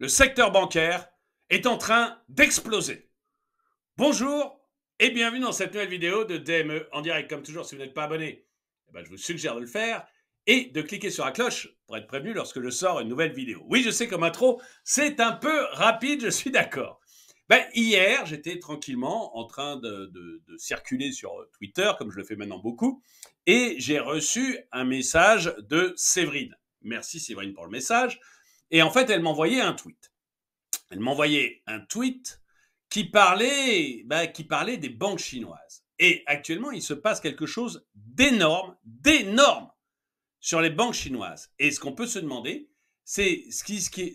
le secteur bancaire est en train d'exploser. Bonjour et bienvenue dans cette nouvelle vidéo de DME en direct. Comme toujours, si vous n'êtes pas abonné, eh ben, je vous suggère de le faire et de cliquer sur la cloche pour être prévenu lorsque je sors une nouvelle vidéo. Oui, je sais comme intro, c'est un peu rapide, je suis d'accord. Ben, hier, j'étais tranquillement en train de, de circuler sur Twitter, comme je le fais maintenant beaucoup, et j'ai reçu un message de Séverine. Merci Séverine pour le message. Et en fait, elle m'envoyait un tweet. Elle m'envoyait un tweet qui parlait, bah, qui parlait des banques chinoises. Et actuellement, il se passe quelque chose d'énorme, d'énorme sur les banques chinoises. Et ce qu'on peut se demander, c'est ce qui, ce qui,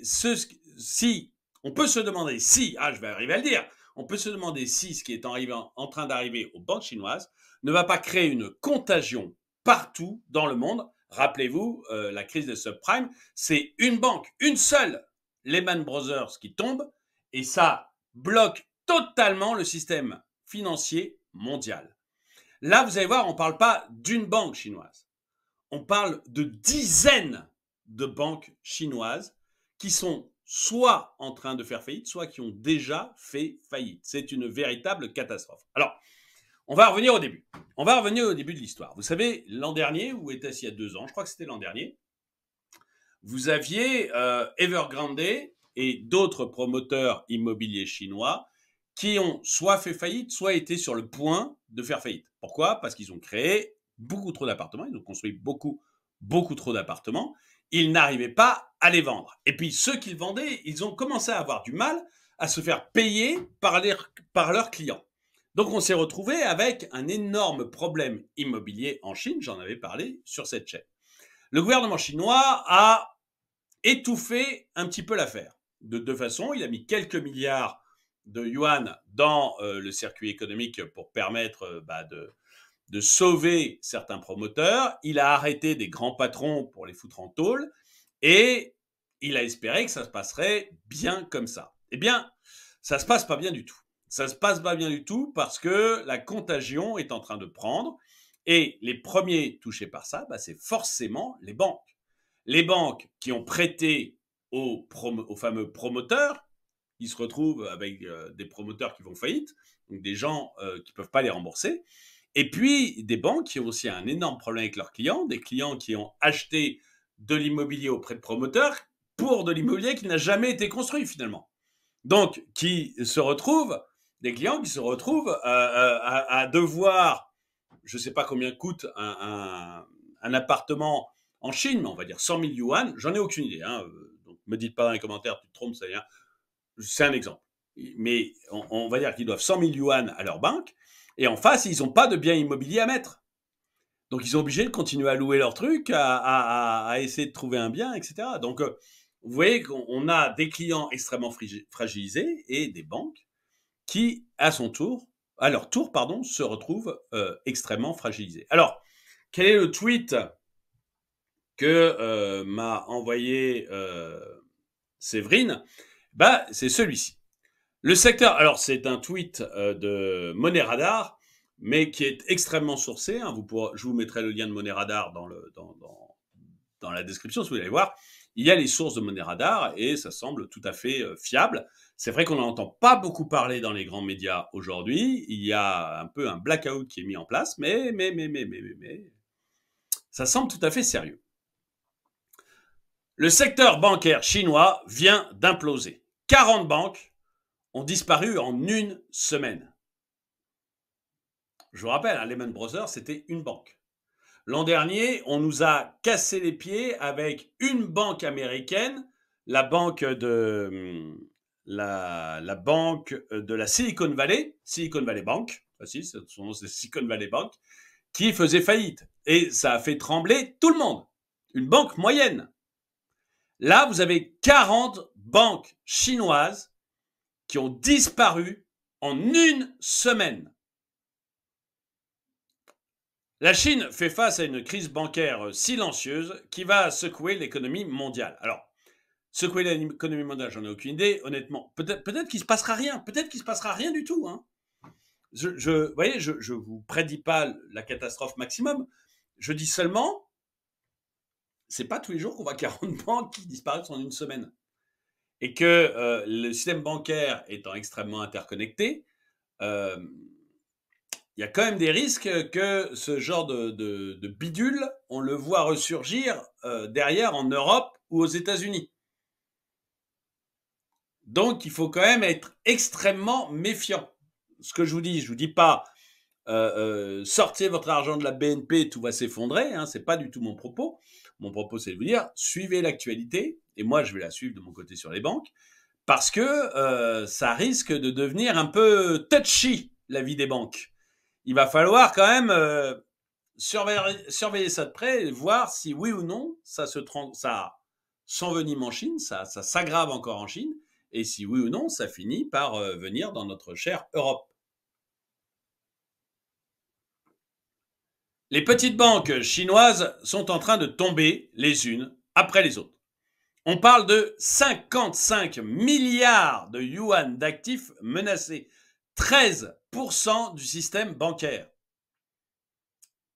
si, on peut se demander si, ah, je vais arriver à le dire, on peut se demander si ce qui est en train d'arriver aux banques chinoises ne va pas créer une contagion partout dans le monde Rappelez-vous, euh, la crise des subprimes, c'est une banque, une seule, Lehman Brothers, qui tombe, et ça bloque totalement le système financier mondial. Là, vous allez voir, on ne parle pas d'une banque chinoise. On parle de dizaines de banques chinoises qui sont soit en train de faire faillite, soit qui ont déjà fait faillite. C'est une véritable catastrophe. Alors, on va revenir au début. On va revenir au début de l'histoire. Vous savez, l'an dernier, ou était-ce il y a deux ans, je crois que c'était l'an dernier, vous aviez euh, Evergrande et d'autres promoteurs immobiliers chinois qui ont soit fait faillite, soit été sur le point de faire faillite. Pourquoi Parce qu'ils ont créé beaucoup trop d'appartements, ils ont construit beaucoup, beaucoup trop d'appartements, ils n'arrivaient pas à les vendre. Et puis ceux qu'ils vendaient, ils ont commencé à avoir du mal à se faire payer par leurs clients. Donc on s'est retrouvé avec un énorme problème immobilier en Chine, j'en avais parlé sur cette chaîne. Le gouvernement chinois a étouffé un petit peu l'affaire. De deux façons, il a mis quelques milliards de yuan dans euh, le circuit économique pour permettre euh, bah, de, de sauver certains promoteurs. Il a arrêté des grands patrons pour les foutre en tôle et il a espéré que ça se passerait bien comme ça. Eh bien, ça se passe pas bien du tout ça se passe pas bien du tout parce que la contagion est en train de prendre et les premiers touchés par ça, bah, c'est forcément les banques. Les banques qui ont prêté aux, fameux promoteurs, ils se retrouvent avec euh, des promoteurs qui vont faillite, donc des gens euh, qui ne peuvent pas les rembourser. Et puis des banques qui ont aussi un énorme problème avec leurs clients, des clients qui ont acheté de l'immobilier auprès de promoteurs pour de l'immobilier qui n'a jamais été construit finalement. Donc qui se retrouvent clients qui se retrouvent euh, euh, à, devoir, je ne sais pas combien coûte un, appartement en Chine, mais on va dire 100 000 yuan, j'en ai aucune idée. Hein. donc me dites pas dans les commentaires, tu te trompes, ça vient. C'est un exemple. Mais on, va dire qu'ils doivent 100 000 yuan à leur banque, et en face, ils n'ont pas de bien immobilier à mettre. Donc ils sont obligés de continuer à louer leurs truc, à, à essayer de trouver un bien, etc. Donc euh, vous voyez qu'on a des clients extrêmement fragilisés et des banques qui, à son tour, à leur tour, pardon, se retrouve euh, extrêmement fragilisé. Alors, quel est le tweet que euh, m'a envoyé euh, Séverine Bah, c'est celui-ci. Le secteur, alors c'est un tweet euh, de Monet Radar, mais qui est extrêmement sourcé. Hein, vous je vous mettrai le lien de Monet Radar dans le, dans, dans dans la description, si vous allez voir, il y a les sources de monnaie radar et ça semble tout à fait euh, fiable. C'est vrai qu'on n'en entend pas beaucoup parler dans les grands médias aujourd'hui. Il y a un peu un blackout qui est mis en place, mais, mais, mais, mais, mais, mais, ça semble tout à fait sérieux. Le secteur bancaire chinois vient d'imploser. 40 banques ont disparu en une semaine. Je vous rappelle, hein, Lehman Brothers, c'était une banque. L'an dernier, on nous a cassé les pieds avec une banque américaine, la banque de hum, la, banque de la Silicon Valley, Silicon Valley Bank, ah si, son nom c'est Silicon Valley Bank, qui faisait faillite. Et ça a fait trembler tout le monde. Une banque moyenne. Là, vous avez 40 banques chinoises qui ont disparu en une semaine. La Chine fait face à une crise bancaire silencieuse qui va secouer l'économie mondiale. Alors, secouer l'économie mondiale, j'en ai aucune idée, honnêtement. Peut-être qu'il ne se passera rien, peut-être qu'il ne se passera rien du tout. Hein. Je, vous voyez, je ne vous prédis pas la catastrophe maximum. Je dis seulement, c'est pas tous les jours qu'on voit 40 banques qui disparaissent en une semaine. Et que euh, le système bancaire étant extrêmement interconnecté, euh, il y a quand même des risques que ce genre de, bidule, on le voit ressurgir euh, derrière en Europe ou aux États-Unis. Donc, il faut quand même être extrêmement méfiant. Ce que je vous dis, je ne vous dis pas euh, euh, sortez votre argent de la BNP, tout va s'effondrer. Hein, ce n'est pas du tout mon propos. Mon propos, c'est de vous dire suivez l'actualité. Et moi, je vais la suivre de mon côté sur les banques parce que ça risque de devenir un peu touchy la vie des banques il va falloir quand même euh, surveiller, ça de près et voir si oui ou non ça se ça s'envenime en Chine, ça, s'aggrave encore en Chine, et si oui ou non ça finit par euh, venir dans notre chère Europe. Les petites banques chinoises sont en train de tomber les unes après les autres. On parle de 55 milliards de yuan d'actifs menacés, 13 13% du système bancaire.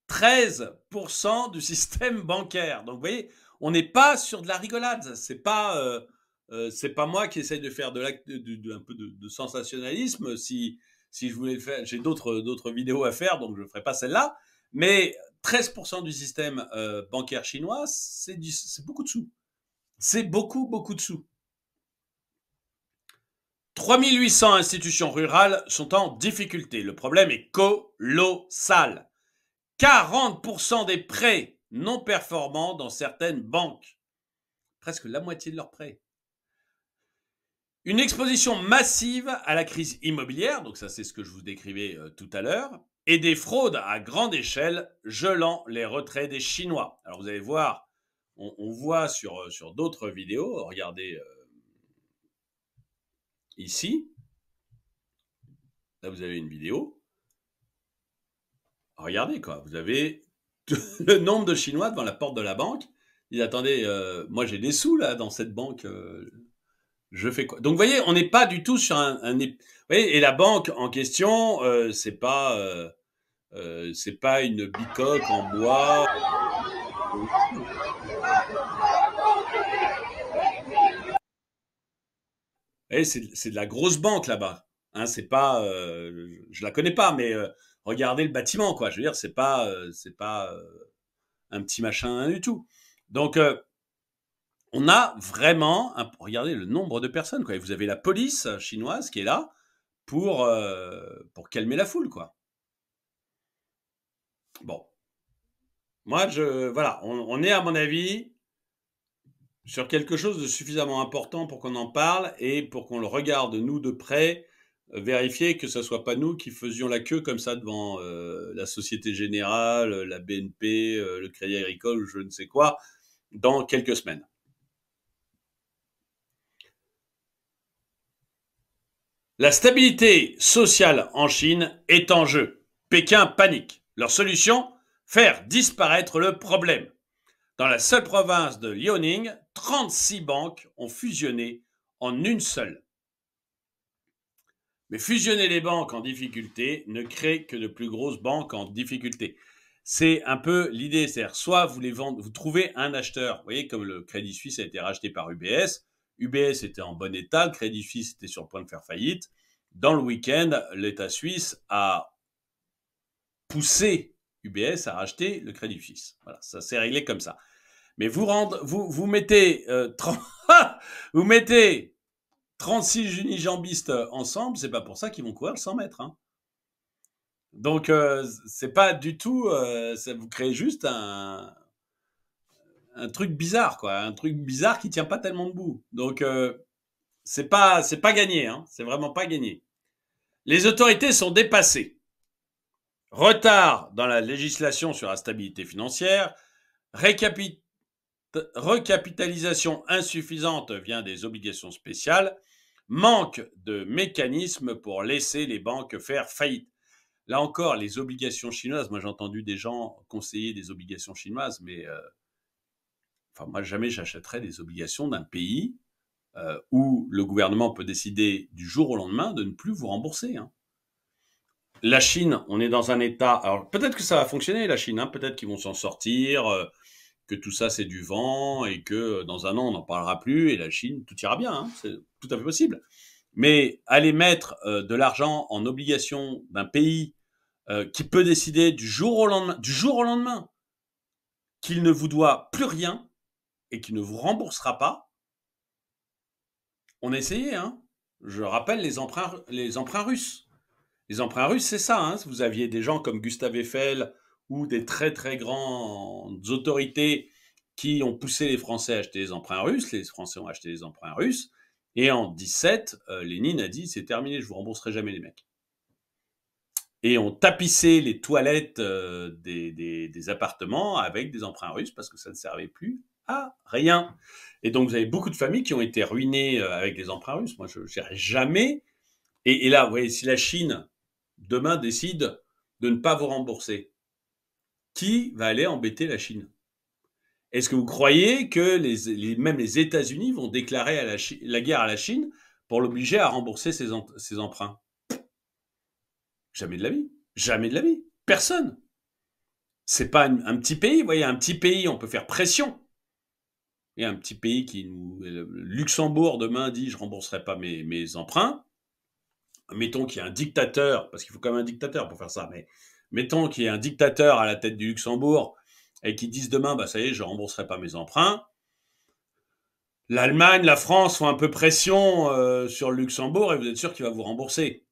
13% du système bancaire. Donc vous voyez, on n'est pas sur de la rigolade. C'est pas euh, euh, c'est pas moi qui essaye de faire de, de, un peu de, sensationnalisme. Si si je voulais faire, j'ai d'autres d'autres vidéos à faire, donc je ne ferai pas celle-là. Mais 13% du système euh, bancaire chinois, c'est beaucoup de sous. C'est beaucoup beaucoup de sous. 3800 institutions rurales sont en difficulté. Le problème est colossal. 40% des prêts non performants dans certaines banques. Presque la moitié de leurs prêts. Une exposition massive à la crise immobilière, donc ça c'est ce que je vous décrivais euh, tout à l'heure, et des fraudes à grande échelle gelant les retraits des Chinois. Alors vous allez voir, on, voit sur, euh, sur d'autres vidéos, regardez euh, Ici, là vous avez une vidéo. Regardez quoi, vous avez le nombre de Chinois devant la porte de la banque. Ils attendaient, euh, moi j'ai des sous là dans cette banque. Euh, je fais quoi Donc vous voyez, on n'est pas du tout sur un. et la banque en question, euh, c'est pas, c'est pas une bicoque en bois. c'est de la grosse banque là-bas. Hein, c'est pas, euh, je la connais pas, mais euh, regardez le bâtiment, quoi. Je veux dire, c'est pas, euh, c'est pas un petit machin du tout. Donc, on a vraiment, un, regardez le nombre de personnes, quoi. vous avez la police chinoise qui est là pour pour calmer la foule, quoi. Bon, moi, je, voilà, on, on est à mon avis sur quelque chose de suffisamment important pour qu'on en parle et pour qu'on le regarde, nous, de près, euh, vérifier que ce ne soit pas nous qui faisions la queue comme ça devant euh, la Société Générale, la BNP, euh, le Crédit Agricole, je ne sais quoi, dans quelques semaines. La stabilité sociale en Chine est en jeu. Pékin panique. Leur solution Faire disparaître le problème. Dans la seule province de Liaoning, 36 banques ont fusionné en une seule. Mais fusionner les banques en difficulté ne crée que de plus grosses banques en difficulté. C'est un peu l'idée, c'est-à-dire soit vous les vendez, vous trouvez un acheteur, vous voyez comme le Crédit Suisse a été racheté par UBS, UBS était en bon état, le Crédit Suisse était sur le point de faire faillite. Dans le week-end, l'État suisse a poussé UBS a racheté le Crédit Suisse. Voilà, ça s'est réglé comme ça. Mais vous vous, mettez, euh, vous mettez 36 unijambistes ensemble, c'est pas pour ça qu'ils vont courir le 100 mètres. Hein. Donc, euh, c'est pas du tout, euh, ça vous crée juste un, un truc bizarre, quoi. Un truc bizarre qui tient pas tellement debout. Donc, c'est pas, c'est pas gagné, hein. C'est vraiment pas gagné. Les autorités sont dépassées retard dans la législation sur la stabilité financière, recapitalisation insuffisante via des obligations spéciales, manque de mécanismes pour laisser les banques faire faillite. Là encore, les obligations chinoises, moi j'ai entendu des gens conseiller des obligations chinoises, mais euh, enfin moi jamais j'achèterais des obligations d'un pays euh, où le gouvernement peut décider du jour au lendemain de ne plus vous rembourser. Hein la Chine, on est dans un état. Alors peut-être que ça va fonctionner la Chine, hein, peut-être qu'ils vont s'en sortir, euh, que tout ça c'est du vent et que euh, dans un an on n'en parlera plus et la Chine tout ira bien, hein, c'est tout à fait possible. Mais aller mettre euh, de l'argent en obligation d'un pays qui peut décider du jour au lendemain, du jour au lendemain, qu'il ne vous doit plus rien et qu'il ne vous remboursera pas, on a essayé. Hein. Je rappelle les emprunts, les emprunts russes les emprunts russes, c'est ça. Hein. vous aviez des gens comme Gustave Eiffel ou des très très grandes autorités qui ont poussé les Français à acheter les emprunts russes. Les Français ont acheté les emprunts russes. Et en 17, euh, Lénine a dit c'est terminé, je vous rembourserai jamais les mecs. Et on tapissait les toilettes euh, des, appartements avec des emprunts russes parce que ça ne servait plus à rien. Et donc, vous avez beaucoup de familles qui ont été ruinées euh, avec des emprunts russes. Moi, je n'irai jamais. Et, et, là, vous voyez, si la Chine demain décide de ne pas vous rembourser, qui va aller embêter la Chine Est-ce que vous croyez que les, même les États-Unis vont déclarer la, guerre à la Chine pour l'obliger à rembourser ses, emprunts Jamais de la vie. Jamais de la vie. Personne. C'est pas un, petit pays. Vous voyez, un petit pays, on peut faire pression. Et un petit pays qui nous. Luxembourg, demain, dit je rembourserai pas mes emprunts mettons qu'il y a un dictateur, parce qu'il faut quand même un dictateur pour faire ça, mais mettons qu'il y ait un dictateur à la tête du Luxembourg et qui disent demain, bah ça y est, je rembourserai pas mes emprunts. L'Allemagne, la France font un peu pression euh, sur le Luxembourg et vous êtes sûr qu'il va vous rembourser.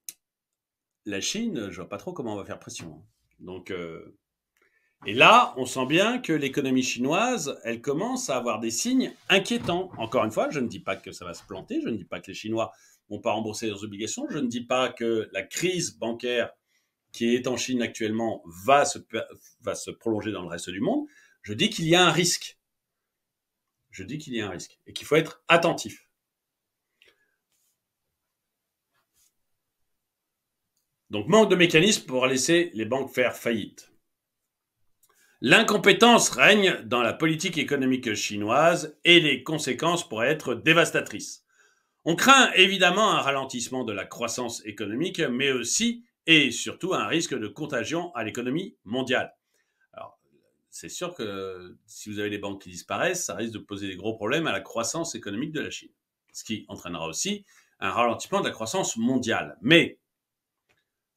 La Chine, je vois pas trop comment on va faire pression. Hein. Donc, euh, et là, on sent bien que l'économie chinoise, elle commence à avoir des signes inquiétants. Encore une fois, je ne dis pas que ça va se planter, je ne dis pas que les Chinois vont pas rembourser leurs obligations. Je ne dis pas que la crise bancaire qui est en Chine actuellement va se, va se prolonger dans le reste du monde. Je dis qu'il y a un risque. Je dis qu'il y a un risque et qu'il faut être attentif. Donc manque de mécanisme pour laisser les banques faire faillite. L'incompétence règne dans la politique économique chinoise et les conséquences pourraient être dévastatrices. On craint évidemment un ralentissement de la croissance économique, mais aussi et surtout un risque de contagion à l'économie mondiale. Alors, c'est sûr que si vous avez des banques qui disparaissent, ça risque de poser des gros problèmes à la croissance économique de la Chine, ce qui entraînera aussi un ralentissement de la croissance mondiale. Mais,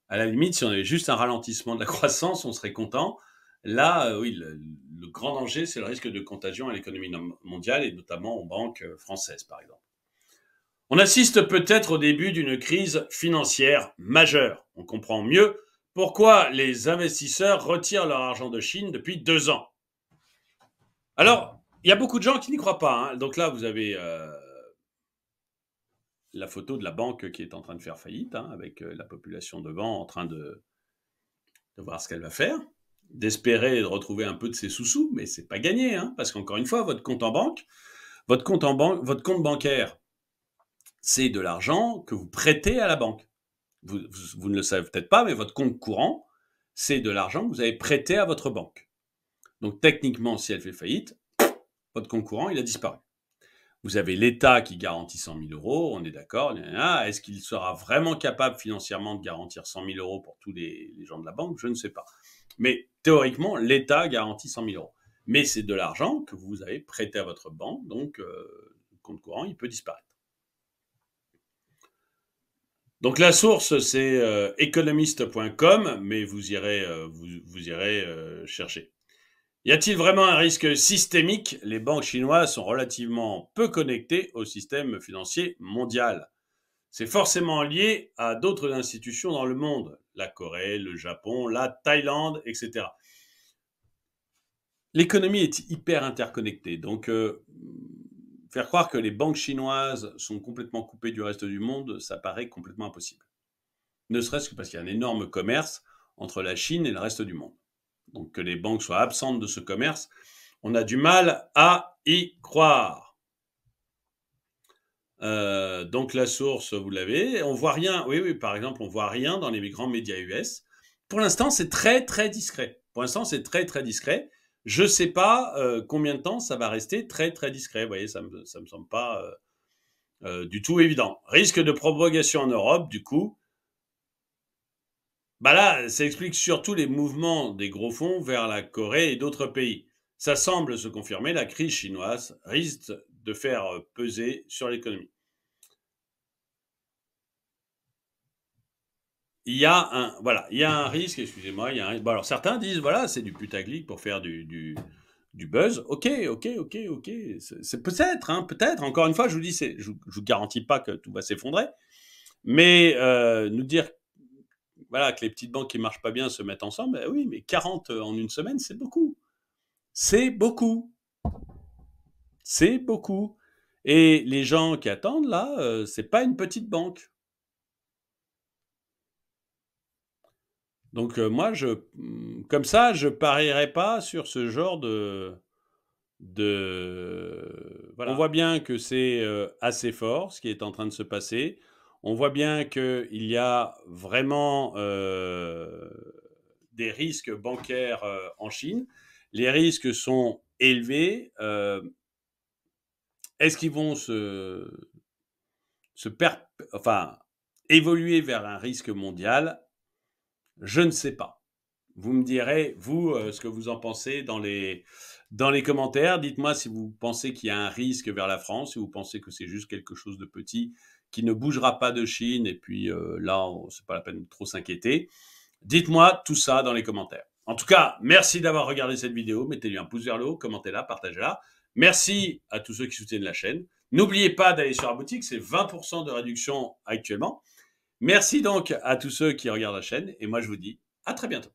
à la limite, si on avait juste un ralentissement de la croissance, on serait content. Là, euh, oui, le grand danger, c'est le risque de contagion à l'économie mondiale et notamment aux banques euh, françaises, par exemple. On assiste peut-être au début d'une crise financière majeure. On comprend mieux pourquoi les investisseurs retirent leur argent de Chine depuis deux ans. Alors, il y a beaucoup de gens qui n'y croient pas. Hein. Donc là, vous avez euh, la photo de la banque qui est en train de faire faillite, hein, avec euh, la population devant en train de, voir ce qu'elle va faire, d'espérer de retrouver un peu de ses sous-sous, mais c'est pas gagné, hein, parce qu'encore une fois, votre compte en banque, votre compte, en banque, votre compte bancaire, c'est de l'argent que vous prêtez à la banque. Vous, ne le savez peut-être pas, mais votre compte courant, c'est de l'argent que vous avez prêté à votre banque. Donc techniquement, si elle fait faillite, votre compte courant, il a disparu. Vous avez l'État qui garantit 100 000 euros, on est d'accord. Est-ce qu'il sera vraiment capable financièrement de garantir 100 000 euros pour tous les, gens de la banque Je ne sais pas. Mais théoriquement, l'État garantit 100 000 euros. Mais c'est de l'argent que vous avez prêté à votre banque, donc euh, le compte courant, il peut disparaître. Donc la source, c'est economist.com, euh, mais vous irez, euh, vous, irez euh, chercher. Y a-t-il vraiment un risque systémique Les banques chinoises sont relativement peu connectées au système financier mondial. C'est forcément lié à d'autres institutions dans le monde, la Corée, le Japon, la Thaïlande, etc. L'économie est hyper interconnectée, donc faire croire que les banques chinoises sont complètement coupées du reste du monde, ça paraît complètement impossible. Ne serait-ce que parce qu'il y a un énorme commerce entre la Chine et le reste du monde. Donc que les banques soient absentes de ce commerce, on a du mal à y croire. Euh, donc la source, vous l'avez. On voit rien. Oui, oui. Par exemple, on voit rien dans les grands médias US. Pour l'instant, c'est très très discret. Pour l'instant, c'est très très discret. Je ne sais pas euh, combien de temps ça va rester très très discret. Vous voyez, ça ne me, semble pas euh, euh, du tout évident. Risque de propagation en Europe, du coup. Bah là, ça explique surtout les mouvements des gros fonds vers la Corée et d'autres pays. Ça semble se confirmer, la crise chinoise risque de faire peser sur l'économie. il y a un, voilà, il y un risque, excusez-moi, il y a un alors certains disent, voilà, c'est du putaclic pour faire du, du, buzz. Ok, ok, ok, ok. C'est peut-être, hein, peut-être. Encore une fois, je vous dis, je, je vous garantis pas que tout va s'effondrer. Mais euh, nous dire voilà, que les petites banques qui marchent pas bien se mettent ensemble, ben oui, mais 40 euh, en une semaine, c'est beaucoup. C'est beaucoup. C'est beaucoup. Et les gens qui attendent là, ce euh, c'est pas une petite banque. Donc euh, moi, je, mm, comme ça, je parierais pas sur ce genre de... On voit bien que c'est euh, assez fort ce qui est en train de se passer. On voit bien qu'il y a vraiment euh, des risques bancaires en Chine. Les risques sont élevés. Est-ce qu'ils vont se, se évoluer vers un risque mondial je ne sais pas. Vous me direz, vous, euh, ce que vous en pensez dans les, commentaires. Dites-moi si vous pensez qu'il y a un risque vers la France, si vous pensez que c'est juste quelque chose de petit qui ne bougera pas de Chine. Et puis euh, là, c'est pas la peine de trop s'inquiéter. Dites-moi tout ça dans les commentaires. En tout cas, merci d'avoir regardé cette vidéo. Mettez-lui un pouce vers le haut, commentez-la, partagez-la. Merci à tous ceux qui soutiennent la chaîne. N'oubliez pas d'aller sur la boutique, c'est 20% de réduction actuellement. Merci donc à tous ceux qui regardent la chaîne et moi je vous dis à très bientôt.